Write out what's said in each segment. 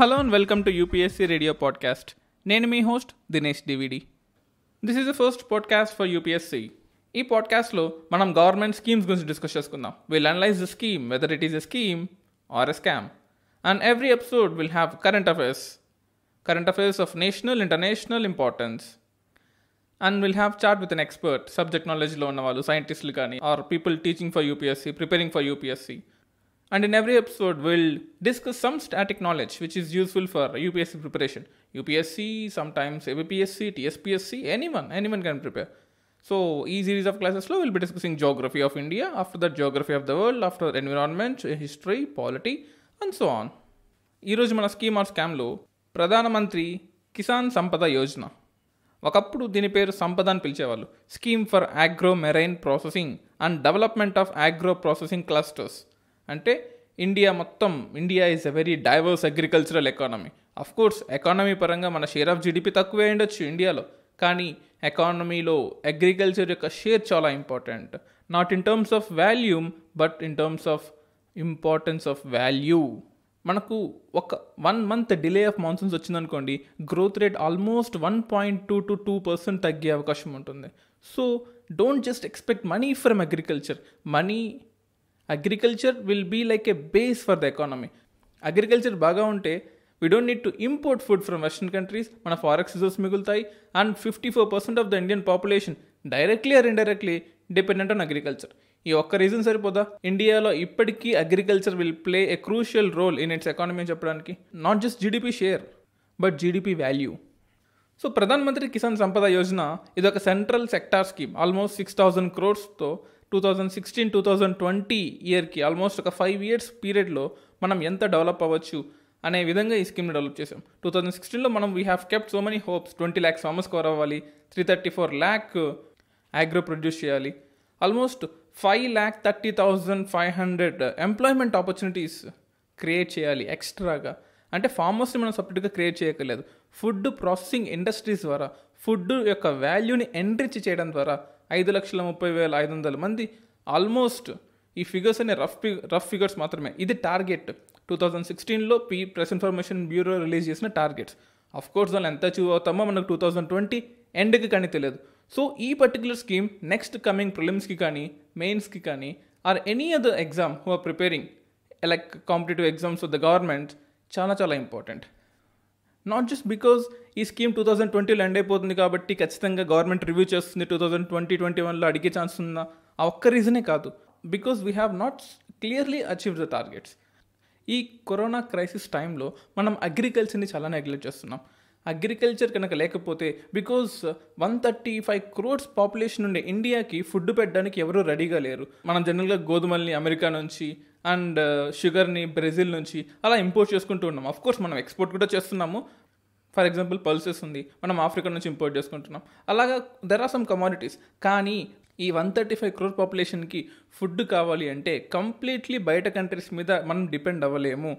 Hello and welcome to UPSC radio podcast నేను మీ host Dinesh డివిడి this is the first podcast for UPSC ఈ పాడ్కాస్ట్లో మనం గవర్నమెంట్ స్కీమ్స్ గురించి డిస్కస్ చేసుకుందాం will analyse the scheme whether it is a scheme or a scam and every episode will have current affairs current affairs of national international importance and will have chat with an expert subject నాలెడ్జ్లో ఉన్న వాళ్ళు సైంటిస్టులు కానీ or people teaching for UPSC preparing for UPSC And in every episode, we'll discuss some static knowledge which is useful for UPSC preparation. UPSC, sometimes ABPSC, TSPSC, anyone, anyone can prepare. So, e series of classes, we'll be discussing geography of India, after that, geography of the world, after environment, history, polity, and so on ఈరోజు మన scheme are స్కామ్లో ప్రధానమంత్రి కిసాన్ సంపద యోజన ఒకప్పుడు దీని పేరు సంపద అని పిలిచేవాళ్ళు scheme for agro marine processing and development of agro processing clusters అంటే ఇండియా మొత్తం India is a very diverse agricultural economy of course economy పరంగా మన షేర్ ఆఫ్ జీడిపి తక్కువే ఉండొచ్చు ఇండియాలో కానీ ఎకానమీలో అగ్రికల్చర్ యొక్క షేర్ చాలా important not in terms of volume but in terms of importance of value మనకు ఒక one month delay of monsoons వచ్చిందనుకోండి growth rate almost one point two to two percent తగ్గే అవకాశం ఉంటుంది so don't just expect money from agriculture money agriculture will be like a base for the economy agriculture బాగా ఉంటే we don't need to import food from western countries మన forex resources మిగులుతాయి and fifty four percent of the Indian population directly or indirectly dependent on agriculture ఈ ఒక్క reason సరిపోదా ఇండియాలో ఇప్పటికీ agriculture will play a crucial role in its economy అని చెప్పడానికి not just GDP share but GDP value so Pradhan Mantri Kisan Sampada Yojana ఇది ఒక central sector scheme almost six thousand క్రోర్స్తో two thousand sixteen two thousand twenty ఇయర్కి ఆల్మోస్ట్ ఒక ఫైవ్ ఇయర్స్ పీరియడ్లో మనం ఎంత డెవలప్ అవ్వచ్చు అనే విధంగా ఈ స్కీమ్ని డెవలప్ చేసాం టూ థౌజండ్ సిక్స్టీన్లో మనం we have kept so many hopes twenty lakhs farmers cover అవ్వాలి three thirty four lakh agro produce చేయాలి almost five lakh thirty thousand five hundred employment opportunities create చేయాలి ఎక్స్ట్రాగా అంటే ఫార్మర్స్ని మనం సపరేట్గా క్రియేట్ చేయగలేదు ఫుడ్ ప్రాసెసింగ్ ఇండస్ట్రీస్ ద్వారా ఫుడ్ యొక్క వాల్యూని ఎన్రిచ్ చేయడం ద్వారా ఐదు లక్షల ముప్పై వేల ఐదు వందల మంది ఆల్మోస్ట్ ఈ ఫిగర్స్ అనే రఫ్ రఫ్ ఫిగర్స్ మాత్రమే ఇది టార్గెట్ టూ థౌజండ్ సిక్స్టీన్లో P press information bureau release చేసిన టార్గెట్స్ ఆఫ్ కోర్స్ దాన్ని ఎంత అచీవ్ అవుతామో మనకు టూ థౌజండ్ ట్వంటీ ఎండ్కి కానీ తెలియదు సో ఈ పర్టికులర్ స్కీమ్ నెక్స్ట్ కమింగ్ ప్రిలిమ్స్కి కానీ మెయిన్స్కి కానీ or any other exam who are preparing like competitive exams of the government చాలా చాలా ఇంపార్టెంట్ నాట్ జస్ట్ బికాజ్ ఈ స్కీమ్ టూ థౌజండ్ ట్వంటీలో ఎండ్ అయిపోతుంది కాబట్టి ఖచ్చితంగా గవర్నమెంట్ రివ్యూ చేస్తుంది టూ థౌజండ్ ట్వంటీ ట్వంటీ వన్లో అడిగే ఛాన్స్ ఉందా ఆ ఒక్క రీజనే కాదు because we have not clearly achieve the targets ఈ కరోనా క్రైసిస్ టైంలో మనం అగ్రికల్చర్ని చాలా నెగ్లెక్ట్ చేస్తున్నాం అగ్రికల్చర్ కనుక లేకపోతే because one thirty five crores population ఉండే ఇండియాకి ఫుడ్ పెట్టడానికి ఎవరూ రెడీగా లేరు మనం జనరల్గా గోధుమల్ని అమెరికా నుంచి అండ్ షుగర్ని uh, బ్రెజిల్ నుంచి అలా ఇంపోర్ట్ చేసుకుంటూ ఉన్నాం అఫ్ కోర్స్ మనం ఎక్స్పోర్ట్ కూడా చేస్తున్నాము ఫర్ ఎగ్జాంపుల్ పల్సెస్ ఉంది మనం ఆఫ్రికా నుంచి ఇంపోర్ట్ చేసుకుంటున్నాం అలాగా దెర్ ఆర్ సమ్ కమాడిటీస్ కానీ ఈ వన్ థర్టీ ఫైవ్ క్రోర్ పాపులేషన్కి ఫుడ్ కావాలి అంటే కంప్లీట్లీ బయట కంట్రీస్ మీద మనం డిపెండ్ అవ్వలేము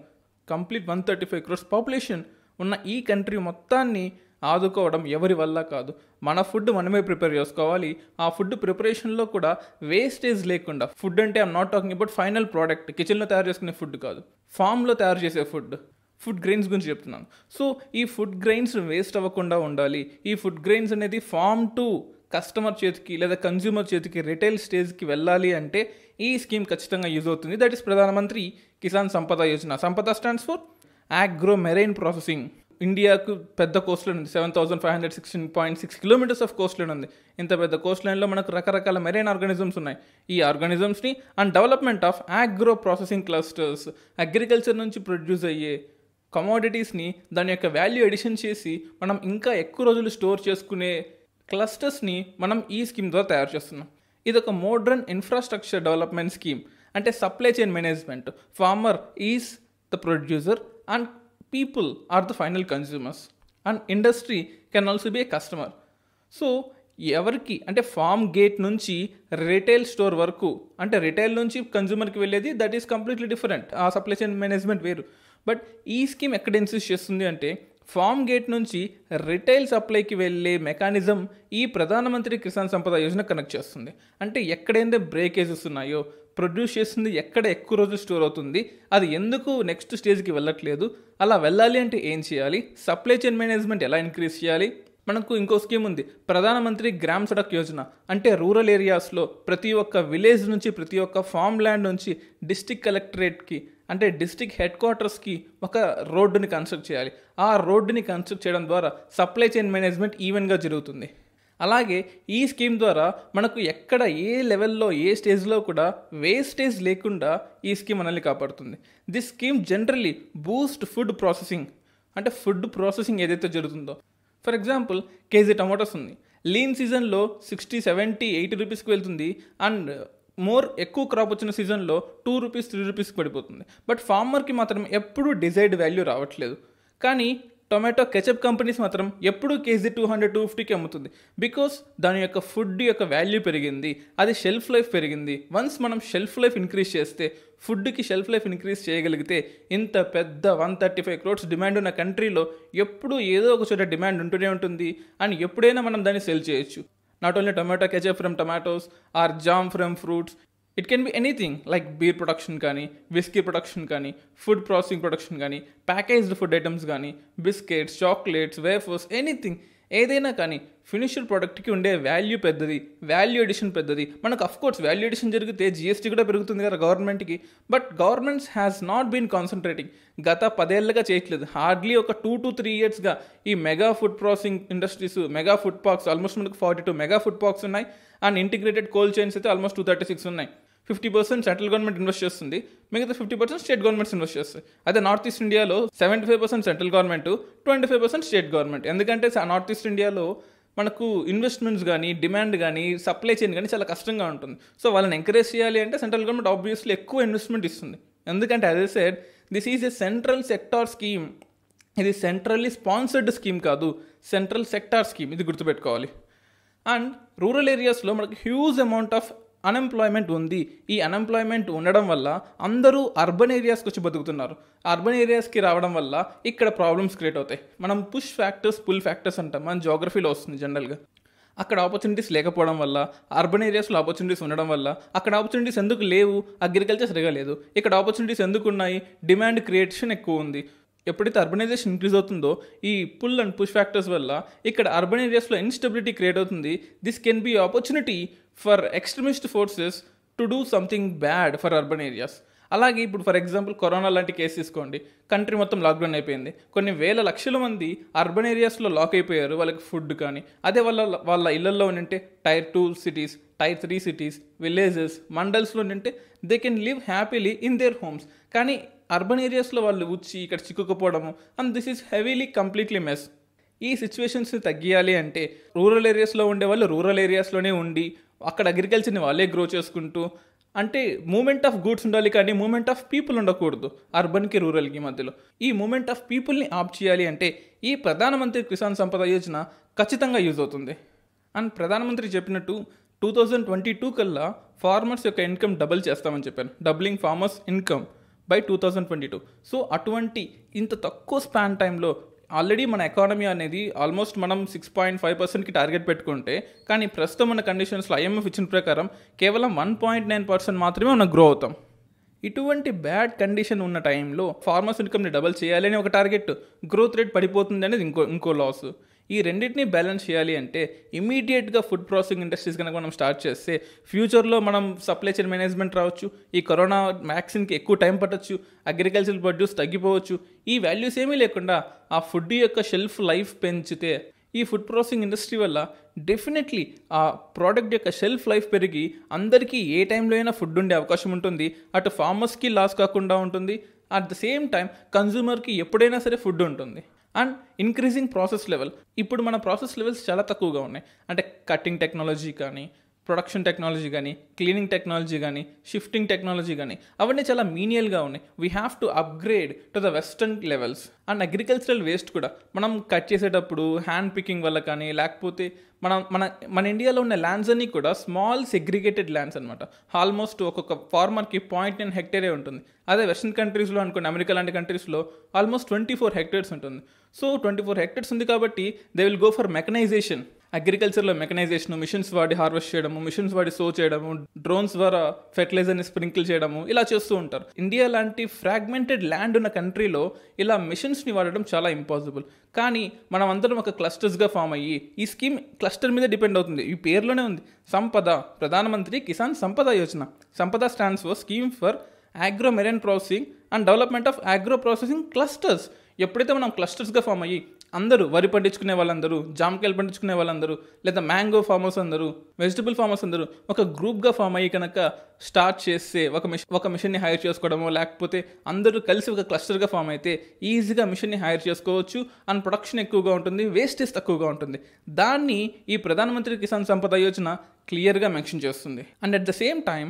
complete one thirty five crores population ఉన్న ఈ కంట్రీ మొత్తాన్ని ఆదుకోవడం ఎవరి వల్ల కాదు మన ఫుడ్ మనమే ప్రిపేర్ చేసుకోవాలి ఆ ఫుడ్ ప్రిపరేషన్లో కూడా వేస్టేజ్ లేకుండా ఫుడ్ అంటే I'm not talking about final product కిచెన్లో తయారు చేసుకునే ఫుడ్ కాదు ఫామ్లో తయారు చేసే ఫుడ్ ఫుడ్ గ్రెయిన్స్ గురించి చెప్తున్నాను సో ఈ ఫుడ్ గ్రెయిన్స్ వేస్ట్ అవ్వకుండా ఉండాలి ఈ ఫుడ్ గ్రెయిన్స్ అనేది ఫామ్ టు కస్టమర్ చేతికి లేదా కన్జ్యూమర్ చేతికి రిటైల్ స్టేజ్కి వెళ్ళాలి అంటే ఈ స్కీమ్ ఖచ్చితంగా యూజ్ అవుతుంది దట్ ఈస్ ప్రధానమంత్రి Kisan Sampada Yojana Sampada stands for agro marine processing ఇండియాకు పెద్ద కోస్ట్ లైన్ ఉంది seven thousand five hundred sixteen point six kilometres of coastline ఉంది ఇంత పెద్ద కోస్ట్ లైన్లో మనకు రకరకాల మెరైన్ ఆర్గానిజమ్స్ ఉన్నాయి ఈ ఆర్గానిజమ్స్ని and development of agro processing clusters agriculture నుంచి ప్రొడ్యూస్ అయ్యే కమోడిటీస్ని దాని యొక్క వాల్యూ ఎడిషన్ చేసి మనం ఇంకా ఎక్కువ రోజులు స్టోర్ చేసుకునే క్లస్టర్స్ని మనం ఈ స్కీమ్ ద్వారా తయారు చేస్తున్నాం ఇది ఒక మోడ్రన్ ఇన్ఫ్రాస్ట్రక్చర్ డెవలప్మెంట్ స్కీమ్ అంటే supply chain management farmer is the producer and people are the final consumers and industry can also be a customer. So ఎవరికి అంటే ఫామ్ గేట్ నుంచి రిటైల్ స్టోర్ వరకు అంటే రిటైల్ నుంచి కన్జ్యూమర్కి వెళ్ళేది దట్ ఈస్ కంప్లీట్లీ డిఫరెంట్ ఆ సప్లై చైన్ మేనేజ్మెంట్ వేరు బట్ ఈ స్కీమ్ ఎక్కడ ఇన్సిస్ట్ చేస్తుంది అంటే ఫామ్ గేట్ నుంచి రిటైల్ సప్లైకి వెళ్ళే మెకానిజం ఈ ప్రధానమంత్రి కిసాన్ సంపద యోజన కనెక్ట్ చేస్తుంది అంటే ఎక్కడైతే బ్రేకేజెస్ ఉన్నాయో ప్రొడ్యూస్ చేస్తుంది ఎక్కడ ఎక్కువ రోజులు స్టోర్ అవుతుంది అది ఎందుకు నెక్స్ట్ స్టేజ్కి వెళ్ళట్లేదు అలా వెళ్ళాలి అంటే ఏం చేయాలి సప్లై చైన్ మేనేజ్మెంట్ ఎలా ఇంక్రీజ్ చేయాలి మనకు ఇంకో స్కీమ్ ఉంది ప్రధానమంత్రి గ్రామ్ సడక్ యోజన అంటే రూరల్ ఏరియాస్లో ప్రతి ఒక్క విలేజ్ నుంచి ప్రతి ఒక్క ఫామ్ ల్యాండ్ నుంచి డిస్టిక్ కలెక్టరేట్కి అంటే డిస్టిక్ హెడ్ క్వార్టర్స్కి ఒక రోడ్డుని కన్స్ట్రక్ట్ చేయాలి ఆ రోడ్డుని కన్స్ట్రక్ట్ చేయడం ద్వారా సప్లై చైన్ మేనేజ్మెంట్ ఈవెన్గా జరుగుతుంది అలాగే ఈ స్కీమ్ ద్వారా మనకు ఎక్కడ ఏ లెవెల్లో ఏ స్టేజ్లో కూడా వేస్టేజ్ లేకుండా ఈ స్కీమ్ మనల్ని కాపాడుతుంది this scheme generally boost food processing అంటే ఫుడ్ ప్రాసెసింగ్ ఏదైతే జరుగుతుందో ఫర్ ఎగ్జాంపుల్ కేజీ టమాటోస్ ఉంది లీన్ సీజన్లో సిక్స్టీ సెవెంటీ ఎయిటీ రూపీస్కి వెళ్తుంది అండ్ మోర్ ఎక్కువ క్రాప్ వచ్చిన సీజన్లో టూ రూపీస్ త్రీ రూపీస్కి పడిపోతుంది బట్ ఫార్మర్కి మాత్రం ఎప్పుడూ డిజైర్డ్ వాల్యూ రావట్లేదు కానీ టొమాటో కెచప్ కంపెనీస్ మాత్రం ఎప్పుడూ కేజీ టూ హండ్రెడ్ టూ ఫిఫ్టీకి అమ్ముతుంది బికాస్ దాని యొక్క ఫుడ్ యొక్క వాల్యూ పెరిగింది అది షెల్ఫ్ లైఫ్ పెరిగింది వన్స్ మనం షెల్ఫ్ లైఫ్ ఇంక్రీజ్ చేస్తే ఫుడ్కి షెల్ఫ్ లైఫ్ ఇంక్రీజ్ చేయగలిగితే ఇంత పెద్ద one thirty five crores demand ఉన్న కంట్రీలో ఎప్పుడూ ఏదో ఒక చోట డిమాండ్ ఉంటూనే ఉంటుంది అండ్ ఎప్పుడైనా మనం దాన్ని సెల్ చేయొచ్చు not only tomato ketchup from tomatoes or jam from fruits it can be anything like beer production కానీ విస్కీ ప్రొడక్షన్ కానీ ఫుడ్ ప్రాసెసింగ్ ప్రొడక్షన్ కానీ ప్యాకేజ్డ్ ఫుడ్ ఐటమ్స్ కానీ బిస్కెట్స్ చాక్లెట్స్ వేఫర్స్ ఎనీథింగ్ ఏదైనా కానీ ఫినిష్డ్ ప్రోడక్ట్కి ఉండే value పెద్దది value addition పెద్దది మనకు అఫ్ కోర్స్ వాల్యూ ఎడిషన్ జరిగితే జిఎస్టీ కూడా పెరుగుతుంది కదా గవర్నమెంట్కి but governments has not been concentrating గత పదేళ్ళగా చేయట్లేదు హార్డ్లీ ఒక టూ టు త్రీ ఇయర్స్గా ఈ mega food processing industries mega food parks almost మనకు forty two mega food parks ఉన్నాయి అండ్ ఇంటిగ్రేటెడ్ కోల్డ్ చైన్స్ అయితే ఆల్మోస్ట్ టూ థర్టీ సిక్స్ ఉన్నాయి fifty percent central government invest చేస్తుంది మిగతా fifty percent state governments invest చేస్తాయి అదే north east ఇండియాలో seventy five percent central government twenty five percent state government ఎందుకంటే north east ఇండియాలో మనకు ఇన్వెస్ట్మెంట్స్ కానీ డిమాండ్ కానీ సప్లై చైన్ కానీ చాలా కష్టంగా ఉంటుంది సో వాళ్ళని ఎంకరేజ్ చేయాలి అంటే సెంట్రల్ గవర్నమెంట్ ఆబ్వియస్లీ ఎక్కువ ఇన్వెస్ట్మెంట్ ఇస్తుంది ఎందుకంటే అదే side this is a central sector scheme ఇది సెంట్రల్లీ స్పాన్సర్డ్ స్కీమ్ కాదు సెంట్రల్ సెక్టార్ స్కీమ్ ఇది గుర్తుపెట్టుకోవాలి అండ్ రూరల్ ఏరియాస్లో మనకు హ్యూజ్ అమౌంట్ ఆఫ్ అన్ఎంప్లాయ్మెంట్ ఉంది ఈ అన్ఎంప్లాయ్మెంట్ ఉండడం వల్ల అందరూ అర్బన్ ఏరియాస్కి వచ్చి బతుకుతున్నారు అర్బన్ ఏరియాస్కి రావడం వల్ల ఇక్కడ ప్రాబ్లమ్స్ క్రియేట్ అవుతాయి మనం పుష్ ఫ్యాక్టర్స్ పుల్ ఫ్యాక్టర్స్ అంటాం మన జోగ్రఫీలో వస్తుంది జనరల్గా అక్కడ ఆపర్చునిటీస్ లేకపోవడం వల్ల అర్బన్ ఏరియాస్లో ఆపర్చునిటీస్ ఉండడం వల్ల అక్కడ ఆపర్చునిటీస్ ఎందుకు లేవు అగ్రికల్చర్ సరిగా లేదు ఇక్కడ ఆపర్చునిటీస్ ఎందుకు ఉన్నాయి డిమాండ్ క్రియేషన్ ఎక్కువ ఉంది ఎప్పుడైతే అర్బనైజేషన్ ఇంక్రీజ్ అవుతుందో ఈ పుల్ అండ్ పుష్ ఫ్యాక్టర్స్ వల్ల ఇక్కడ అర్బన్ ఏరియాస్లో ఇన్స్టెబిలిటీ క్రియేట్ అవుతుంది this can be opportunity for extremist forces to do something bad for urban areas అలాగే ఇప్పుడు ఫర్ ఎగ్జాంపుల్ కరోనా లాంటి కేసు తీసుకోండి కంట్రీ మొత్తం లాక్డౌన్ అయిపోయింది కొన్ని వేల లక్షల మంది అర్బన్ ఏరియాస్లో లాక్ అయిపోయారు వాళ్ళకి ఫుడ్ కానీ అదే వాళ్ళ వాళ్ళ ఇళ్లలో ఉంటే tier two cities tier three cities villages మండల్స్లో ఉంటే they can live happily in their homes కానీ అర్బన్ ఏరియాస్లో వాళ్ళు వచ్చి ఇక్కడ చిక్కుకుపోవడము and this is heavily completely mess ఈ సిచ్యువేషన్స్ని తగ్గియాలి అంటే రూరల్ ఏరియాస్లో ఉండే వాళ్ళు రూరల్ ఏరియాస్లోనే ఉండి అక్కడ అగ్రికల్చర్ని వాళ్ళే గ్రో చేసుకుంటూ అంటే మూమెంట్ ఆఫ్ గూడ్స్ ఉండాలి కానీ మూమెంట్ ఆఫ్ పీపుల్ ఉండకూడదు అర్బన్కి రూరల్కి మధ్యలో ఈ మూమెంట్ ఆఫ్ పీపుల్ని ఆప్ చేయాలి అంటే ఈ ప్రధానమంత్రి కిసాన్ సంపద యోజన ఖచ్చితంగా యూజ్ అవుతుంది అండ్ ప్రధానమంత్రి చెప్పినట్టు టూ థౌజండ్ ట్వంటీ టూ కల్లా ఫార్మర్స్ యొక్క ఇన్కమ్ డబుల్ చేస్తామని చెప్పాను doubling farmers income by two thousand twenty two so అటువంటి ఇంత తక్కువ స్పాన్ టైంలో ఆల్రెడీ మన ఎకానమీ అనేది ఆల్మోస్ట్ మనం సిక్స్ పాయింట్ ఫైవ్ పర్సెంట్కి టార్గెట్ పెట్టుకుంటే కానీ ప్రస్తుతం ఉన్న కండిషన్స్లో ఐఎంఎఫ్ ఇచ్చిన ప్రకారం కేవలం వన్ పాయింట్ నైన్ పర్సెంట్ మాత్రమే మనం గ్రో అవుతాం ఇటువంటి బ్యాడ్ కండిషన్ ఉన్న టైంలో ఫార్మర్స్ ఇన్కమ్ని డబల్ చేయాలని ఒక టార్గెట్ గ్రోత్ రేట్ పడిపోతుంది అనేది ఇంకో ఇంకో లాస్ ఈ రెండింటిని బ్యాలెన్స్ చేయాలి అంటే ఇమీడియట్గా ఫుడ్ ప్రాసెసింగ్ ఇండస్ట్రీస్ కనుక మనం స్టార్ట్ చేస్తే ఫ్యూచర్లో మనం సప్లై చైన్ మేనేజ్మెంట్ రావచ్చు ఈ కరోనా వ్యాక్సిన్కి ఎక్కువ టైం పట్టచ్చు అగ్రికల్చర్ ప్రొడ్యూస్ తగ్గిపోవచ్చు ఈ వాల్యూస్ ఏమీ లేకుండా ఆ ఫుడ్ యొక్క షెల్ఫ్ లైఫ్ పెంచితే ఈ ఫుడ్ ప్రాసెసింగ్ ఇండస్ట్రీ వల్ల డెఫినెట్లీ ఆ ప్రోడక్ట్ యొక్క షెల్ఫ్ లైఫ్ పెరిగి అందరికీ ఏ టైంలో అయినా ఫుడ్ ఉండే అవకాశం ఉంటుంది అటు ఫార్మర్స్కి లాస్ కాకుండా ఉంటుంది అట్ ద సేమ్ టైం కన్జ్యూమర్కి ఎప్పుడైనా సరే ఫుడ్ ఉంటుంది అండ్ ఇంక్రీజింగ్ ప్రాసెస్ లెవెల్ ఇప్పుడు మన ప్రాసెస్ లెవెల్స్ చాలా తక్కువగా ఉన్నాయి అంటే కటింగ్ టెక్నాలజీ కానీ ప్రొడక్షన్ టెక్నాలజీ కానీ క్లీనింగ్ టెక్నాలజీ కానీ షిఫ్టింగ్ టెక్నాలజీ కానీ అవన్నీ చాలా మీనియల్గా ఉన్నాయి we have to upgrade to the western levels and agricultural waste కూడా మనం కట్ చేసేటప్పుడు హ్యాండ్ పికింగ్ వల్ల కానీ లేకపోతే మనం మన మన ఇండియాలో ఉన్న ల్యాండ్స్ అన్నీ కూడా స్మాల్ సెగ్రిగేటెడ్ ల్యాండ్స్ అనమాట ఆల్మోస్ట్ ఒక్కొక్క ఫార్మర్కి పాయింట్ నైన్ హెక్టేరే ఉంటుంది అదే వెస్ట్రన్ కంట్రీస్లో అనుకోండి అమెరికా లాంటి కంట్రీస్లో ఆల్మోస్ట్ ట్వంటీ ఫోర్ హెక్టేర్స్ ఉంటుంది సో ట్వంటీ ఫోర్ హెక్టర్స్ ఉంది కాబట్టి they will go for mechanization అగ్రికల్చర్లో మెకనైజేషన్ మిషన్స్ వాడి హార్వెస్ట్ చేయడము మిషన్స్ వాడి సో చేయడము డ్రోన్స్ ద్వారా ఫెర్టిలైజర్ని స్ప్రింకిల్ చేయడము ఇలా చేస్తూ ఉంటారు ఇండియా లాంటి ఫ్రాగ్మెంటెడ్ ల్యాండ్ ఉన్న కంట్రీలో ఇలా మిషన్స్ని వాడడం చాలా ఇంపాసిబుల్ కానీ మనం అందరం ఒక క్లస్టర్స్గా ఫామ్ అయ్యి ఈ స్కీమ్ క్లస్టర్ మీద డిపెండ్ అవుతుంది ఈ పేరులోనే ఉంది సంపద ప్రధానమంత్రి Kisan Sampada Yojana Sampada stands for scheme for agro marine processing and development of agro processing clusters ఎప్పుడైతే మనం క్లస్టర్స్గా ఫామ్ అయ్యి అందరూ వరి పండించుకునే వాళ్ళందరూ జామకాయలు పండించుకునే వాళ్ళందరూ లేదా మ్యాంగో ఫార్మర్స్ అందరూ వెజిటబుల్ ఫార్మర్స్ అందరూ ఒక గ్రూప్గా ఫామ్ అయ్యి కనుక స్టార్ట్ చేస్తే ఒక మిషన్ ఒక మిషన్ని హైర్ చేసుకోవడమో లేకపోతే అందరూ కలిసి ఒక క్లస్టర్గా ఫామ్ అయితే ఈజీగా మిషన్ని హైర్ చేసుకోవచ్చు అండ్ ప్రొడక్షన్ ఎక్కువగా ఉంటుంది వేస్టేజ్ తక్కువగా ఉంటుంది దాన్ని ఈ ప్రధానమంత్రి కిసాన్ సంపద యోజన క్లియర్గా మెన్షన్ చేస్తుంది and at the same time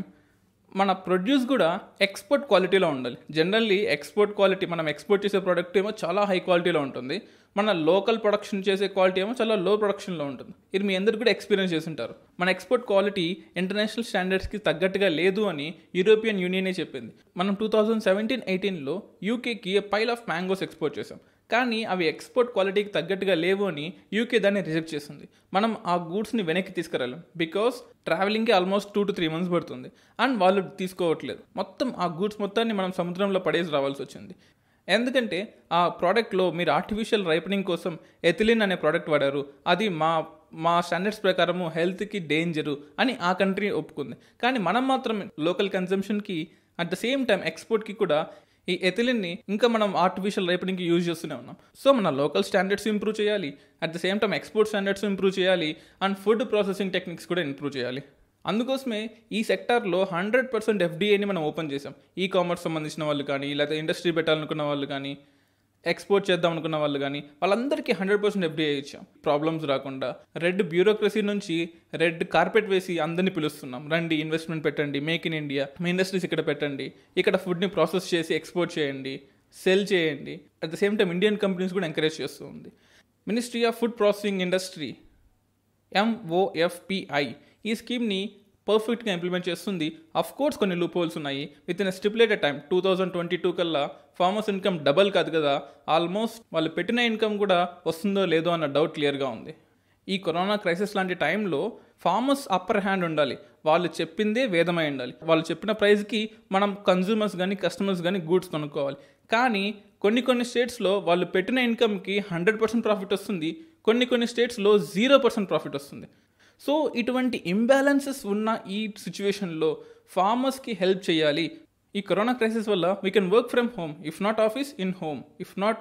మన ప్రొడ్యూస్ కూడా ఎక్స్పోర్ట్ క్వాలిటీలో ఉండాలి జనరల్లీ ఎక్స్పోర్ట్ క్వాలిటీ మనం ఎక్స్పోర్ట్ చేసే ప్రోడక్ట్ ఏమో చాలా హై క్వాలిటీలో ఉంటుంది మన లోకల్ ప్రొడక్షన్ చేసే క్వాలిటీ ఏమో చాలా లో ప్రొడక్షన్లో ఉంటుంది ఇది మీ అందరు కూడా ఎక్స్పీరియన్స్ చేసి ఉంటారు మన ఎక్స్పోర్ట్ క్వాలిటీ ఇంటర్నేషనల్ స్టాండర్డ్స్కి తగ్గట్టుగా లేదు అని యూరోపియన్ యూనియనే చెప్పింది మనం టూ థౌజండ్ సెవెంటీన్ ఎయిటీన్లో యూకేకి పైల్ ఆఫ్ మ్యాంగోస్ ఎక్స్పోర్ట్ చేసాం కానీ అవి ఎక్స్పోర్ట్ క్వాలిటీకి తగ్గట్టుగా లేవు అని యూకే దాన్ని రిజెక్ట్ చేసింది మనం ఆ గూడ్స్ని వెనక్కి తీసుకురాలం బికాస్ ట్రావెలింగ్కి almost two to three months పడుతుంది అండ్ వాళ్ళు తీసుకోవట్లేదు మొత్తం ఆ గూడ్స్ మొత్తాన్ని మనం సముద్రంలో పడేసి రావాల్సి వచ్చింది ఎందుకంటే ఆ ప్రోడక్ట్లో మీరు ఆర్టిఫిషియల్ రైపనింగ్ కోసం ఎథిలిన్ అనే ప్రోడక్ట్ వాడారు అది మా మా స్టాండర్డ్స్ ప్రకారము హెల్త్కి డేంజరు అని ఆ కంట్రీ ఒప్పుకుంది కానీ మనం మాత్రం లోకల్ కన్జంప్షన్కి అట్ ద సేమ్ టైం ఎక్స్పోర్ట్కి కూడా ఈ ఎథిలిన్ని ఇంకా మనం ఆర్టిఫిషియల్ రైపనింగ్కి యూజ్ చేస్తూనే ఉన్నాం సో మన లోకల్ స్టాండర్డ్స్ ఇంప్రూవ్ చేయాలి at the same time export standards improve చేయాలి అండ్ ఫుడ్ ప్రాసెసింగ్ టెక్నిక్స్ కూడా ఇంప్రూవ్ చేయాలి అందుకోసమే ఈ సెక్టార్లో హండ్రెడ్ పర్సెంట్ ఎఫ్డీఏని మనం ఓపెన్ చేసాం ఈ కామర్స్ సంబంధించిన వాళ్ళు కానీ లేకపోతే ఇండస్ట్రీ పెట్టాలనుకున్న వాళ్ళు కానీ ఎక్స్పోర్ట్ చేద్దాం అనుకున్న వాళ్ళు కానీ వాళ్ళందరికీ హండ్రెడ్ పర్సెంట్ ఎఫ్డీఐ ఇచ్చాం ప్రాబ్లమ్స్ రాకుండా రెడ్ బ్యూరోక్రసీ నుంచి రెడ్ కార్పెట్ వేసి అందరినీ పిలుస్తున్నాం రండి ఇన్వెస్ట్మెంట్ పెట్టండి మేక్ ఇన్ ఇండియా మీ ఇండస్ట్రీస్ ఇక్కడ పెట్టండి ఇక్కడ ఫుడ్ని ప్రాసెస్ చేసి ఎక్స్పోర్ట్ చేయండి సెల్ చేయండి at the same time Indian companies కూడా ఎంకరేజ్ చేస్తూ ఉంది ministry of food processing industry MOFPI ఈ స్కీమ్ని పర్ఫెక్ట్గా ఇంప్లిమెంట్ చేస్తుంది అఫ్ కోర్స్ కొన్ని లూప్ హోల్స్ ఉన్నాయి within stipulated time two thousand twenty two కల్లా ఫార్మర్స్ ఇన్కమ్ డబల్ కాదు కదా ఆల్మోస్ట్ వాళ్ళు పెట్టిన ఇన్కమ్ కూడా వస్తుందో లేదో అన్న డౌట్ క్లియర్గా ఉంది ఈ కరోనా క్రైసిస్ లాంటి టైంలో ఫార్మర్స్ అప్పర్ హ్యాండ్ ఉండాలి వాళ్ళు చెప్పిందే వేదమై ఉండాలి వాళ్ళు చెప్పిన ప్రైస్కి మనం కన్జ్యూమర్స్ కానీ కస్టమర్స్ కానీ గూడ్స్ కొనుక్కోవాలి కానీ కొన్ని కొన్ని స్టేట్స్లో వాళ్ళు పెట్టిన ఇన్కమ్కి హండ్రెడ్ పర్సెంట్ ప్రాఫిట్ వస్తుంది కొన్ని కొన్ని స్టేట్స్లో జీరో పర్సెంట్ ప్రాఫిట్ వస్తుంది సో ఇటువంటి ఇంబ్యాలెన్సెస్ ఉన్న ఈ సిచ్యువేషన్లో ఫార్మర్స్కి హెల్ప్ చేయాలి ఈ కరోనా క్రైసిస్ వల్ల we can work from home if not office in home if not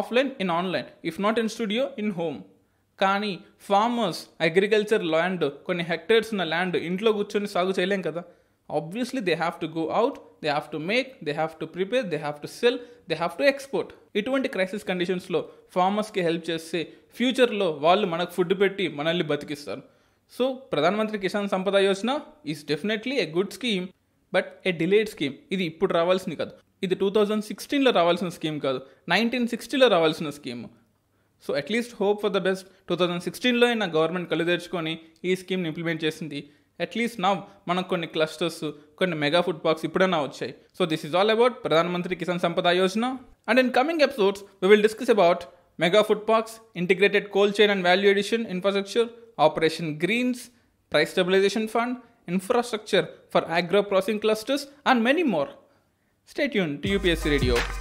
offline in online if not in studio in home కానీ ఫార్మర్స్ అగ్రికల్చర్ ల్యాండ్ కొన్ని హెక్టేర్స్ ఉన్న ల్యాండ్ ఇంట్లో కూర్చొని సాగు చేయలేం కదా obviously they have to go out they have to make they have to prepare they have to sell they have to export ఇటువంటి crisis కండిషన్స్లో ఫార్మర్స్కి హెల్ప్ చేస్తే ఫ్యూచర్లో వాళ్ళు మనకు ఫుడ్ పెట్టి మనల్ని బతికిస్తారు సో ప్రధానమంత్రి Mantri Kisan Sampada Yojana is definitely a good scheme but a delayed scheme ఇది ఇప్పుడు రావాల్సింది కాదు ఇది టూ థౌజండ్ సిక్స్టీన్లో రావాల్సిన స్కీమ్ కాదు నైన్టీన్ సిక్స్టీలో రావాల్సిన scheme so at least hope for the best two thousand సిక్స్టీన్లో అయినా గవర్నమెంట్ కళ్ళు తెచ్చుకొని ఈ స్కీమ్ని ఇంప్లిమెంట్ చేసింది అట్లీస్ట్ నా మనకు కొన్ని క్లస్టర్స్ కొన్ని మెగా ఫుడ్ పార్క్స్ ఇప్పుడైనా వచ్చాయి so this is all about Pradhan Mantri Kisan Sampada Yojana and in coming episodes we will discuss about mega food parks integrated cold chain and value addition infrastructure Operation Greens, Price Stabilization Fund, infrastructure for agro processing clusters, and many more. Stay tuned to UPSC Radio.